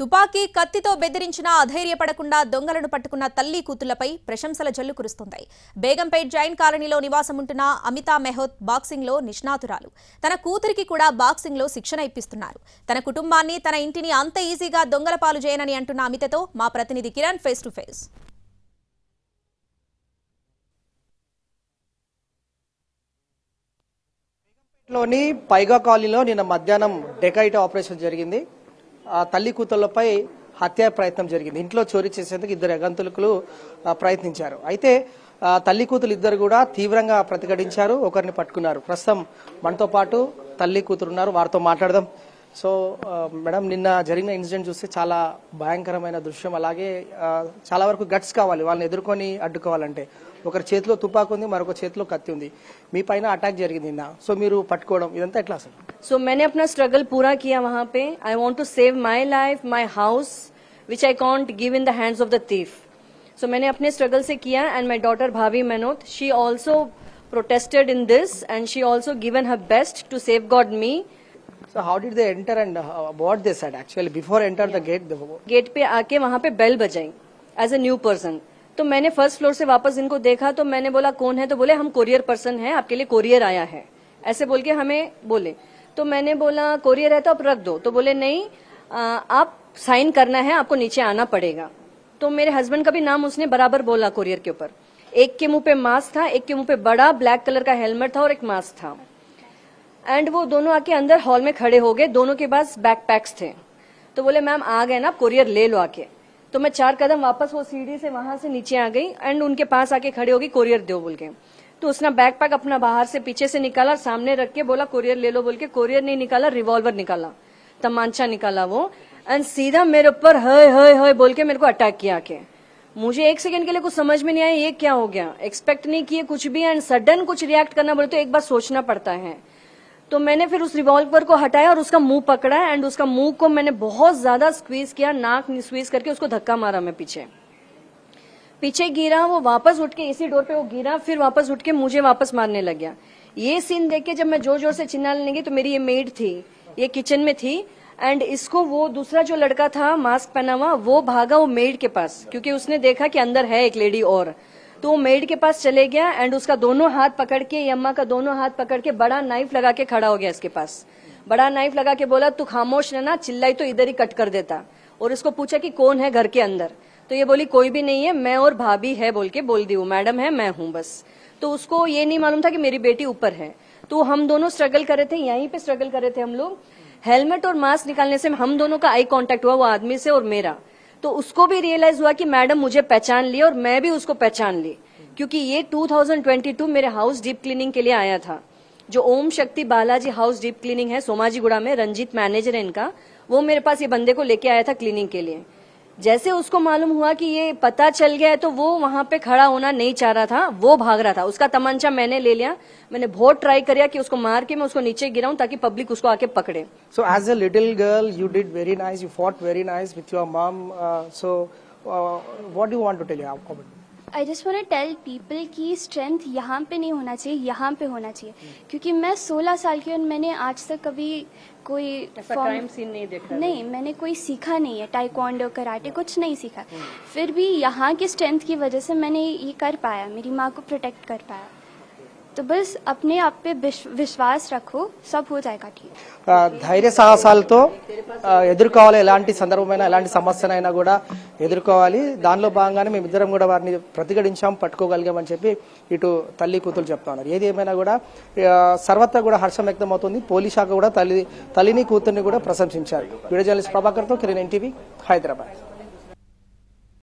తుపాకీ కత్తితో బెదిరించినా అధైర్యపడకుండా దొంగలను పట్టుకున్న తల్లి కూతుళ్లపై ప్రశంసల జల్లు కురుస్తున్నాయి బేగంపేట్ జైన్ కాలనీలో నివాసముంటున్న అమితా మెహోత్ బాక్సింగ్లో నిష్ణాతురాలు తన కూతురికి కూడా బాక్సింగ్లో శిక్షణ ఇప్పిస్తున్నారు తన కుటుంబాన్ని తన ఇంటిని అంత ఈజీగా దొంగల పాలు చేయనని అంటున్న అమితతో మా ప్రతినిధి కిరణ్ ఫేస్ టు ఫేస్ లోని పైగా కాలనీలో నిన్న మధ్యాహ్నం డెకైట్ ఆపరేషన్ జరిగింది తల్లి కూతుళ్లపై హత్యా ప్రయత్నం జరిగింది ఇంట్లో చోరీ చేసేందుకు ఇద్దరు అగంతులకులు ప్రయత్నించారు అయితే తల్లి కూతురు ఇద్దరు కూడా తీవ్రంగా ప్రతిఘటించారు ఒకరిని పట్టుకున్నారు ప్రస్తుతం మనతో పాటు తల్లి కూతురున్నారు వారితో మాట్లాడదాం సో మేడం నిన్న జరిగిన ఇన్సిడెంట్ చూస్తే చాలా భయంకరమైన దృశ్యం అలాగే చాలా వరకు గట్స్ కావాలి వాళ్ళని ఎదుర్కొని అడ్డుకోవాలంటే ఒకరి చేతిలో తుపాకు ఉంది మరొక చేతిలో కత్తి ఉంది మీ పైన అటాక్ జరిగింది నిన్న సో మీరు పట్టుకోవడం ఇదంతా ఎట్లా అసలు సో మేనే అప్నా స్ట్రగల్ పూరా కియా వహా పే I want to save my life my house which I can't give in the hands of the thief so మేనే अपने స్ట్రగల్ సే కియా and my daughter Bhavi Menoth she also protested in this and she also given her best to safeguard me So how did they enter and uh, what they said actually before enter yeah. the gate? The gate पे आके वहाँ पे bell बजाई as a new person. तो मैंने first floor से वापस इनको देखा तो मैंने बोला कौन है तो बोले हम courier person हैं आपके लिए courier आया है ऐसे बोल के हमें बोले तो मैंने बोला courier है तो आप रख दो तो बोले नहीं आ, आप sign करना है आपको नीचे आना पड़ेगा तो मेरे husband का भी नाम उसने बराबर बोला courier के ऊपर एक के मुंह पे मास्क था एक के मुंह पे बड़ा ब्लैक कलर का हेलमेट था और एक मास्क था एंड वो दोनों आके अंदर हॉल में खड़े हो गए दोनों के पास बैकपैक्स थे तो बोले मैम आ गए ना कुरियर ले लो आके तो मैं चार कदम वापस वो सीढ़ी से वहां से नीचे आ गई एंड उनके पास आके हो होगी कुरियर दो बोल के तो उसने बैकपैक अपना बाहर से पीछे से निकाला और सामने रख के बोला कुरियर ले लो बोल के कुरियर नहीं निकाला रिवॉल्वर निकाला तमांचा निकाला वो एंड सीधा मेरे ऊपर हय हय हय बोल के मेरे को अटैक किया के मुझे एक सेकंड के लिए कुछ समझ में नहीं आया ये क्या हो गया एक्सपेक्ट नहीं किए कुछ भी एंड सडन कुछ रिएक्ट करना बोले तो एक बार सोचना पड़ता है तो मैंने फिर उस रिवॉल्वर को हटाया और उसका मुंह पकड़ा एंड उसका मुंह को मैंने बहुत ज्यादा स्क्वीज किया नाक स्क्वीज करके उसको धक्का मारा मैं पीछे पीछे गिरा वो वापस उठ के इसी डोर पे वो गिरा फिर वापस उठ के मुझे वापस मारने लग गया ये सीन देख के जब मैं जोर जोर से लेने गई तो मेरी ये मेड थी ये किचन में थी एंड इसको वो दूसरा जो लड़का था मास्क पहना हुआ वो भागा वो मेड के पास क्योंकि उसने देखा कि अंदर है एक लेडी और तो वो मेड के पास चले गया एंड उसका दोनों हाथ पकड़ के यम्मा का दोनों हाथ पकड़ के बड़ा नाइफ लगा के खड़ा हो गया इसके पास बड़ा नाइफ लगा के बोला तू खामोश रहना चिल्लाई तो इधर ही कट कर देता और इसको पूछा कि कौन है घर के अंदर तो ये बोली कोई भी नहीं है मैं और भाभी है बोल के बोल दी हूँ मैडम है मैं हूँ बस तो उसको ये नहीं मालूम था कि मेरी बेटी ऊपर है तो हम दोनों स्ट्रगल कर रहे थे यहीं पे स्ट्रगल कर रहे थे हम लोग हेलमेट और मास्क निकालने से हम दोनों का आई कांटेक्ट हुआ वो आदमी से और मेरा तो उसको भी रियलाइज हुआ कि मैडम मुझे पहचान ली और मैं भी उसको पहचान ली क्योंकि ये 2022 मेरे हाउस डीप क्लीनिंग के लिए आया था जो ओम शक्ति बालाजी हाउस डीप क्लीनिंग है सोमाजीगुड़ा में रंजीत मैनेजर है इनका वो मेरे पास ये बंदे को लेके आया था क्लीनिंग के लिए जैसे उसको मालूम हुआ कि ये पता चल गया है तो वो वहां पे खड़ा होना नहीं चाह रहा था वो भाग रहा था उसका तमंचा मैंने ले लिया मैंने बहुत ट्राई किया कि उसको मार के मैं उसको नीचे गिराऊं ताकि पब्लिक उसको आके पकड़े so as a little girl you did very nice you fought very nice with your mom so what you want to tell you about I just want tell people की स्ट्रेंथ यहाँ पे नहीं होना चाहिए यहाँ पे होना चाहिए क्योंकि मैं 16 साल की और मैंने आज तक कभी कोई फॉर्म सीन नहीं देखा नहीं मैंने कोई सीखा नहीं है टाइकोंडो हाँ। कराटे कुछ नहीं सीखा हाँ। फिर भी यहाँ की स्ट्रेंथ की वजह से मैंने ये कर पाया मेरी माँ को प्रोटेक्ट कर पाया तो बस अपने आप पे విశ్వాస్ రఖో సబ్ హో జాయేగా ठीक ధైర్య సాహసాలతో ఎదుర్కోవాలి ఎలాంటి సందర్భమైన ఎలాంటి సమస్యనైనా కూడా ఎదుర్కోవాలి దానిలో భాగంగానే మేము ఇద్దరం కూడా వారిని ప్రతిఘటించాం పట్టుకోగలిగామని చెప్పి ఇటు తల్లి కూతురు చెప్తా ఉన్నారు ఏది ఏమైనా కూడా సర్వత్రా కూడా హర్షం వ్యక్తమవుతుంది అవుతుంది పోలీస్ శాఖ కూడా తల్లి తల్లిని కూతుర్ని కూడా ప్రశంసించారు వీడియో జర్నలిస్ట్ ప్రభాకర్తో కిరణ్ ఎన్టీవీ హైదరాబాద్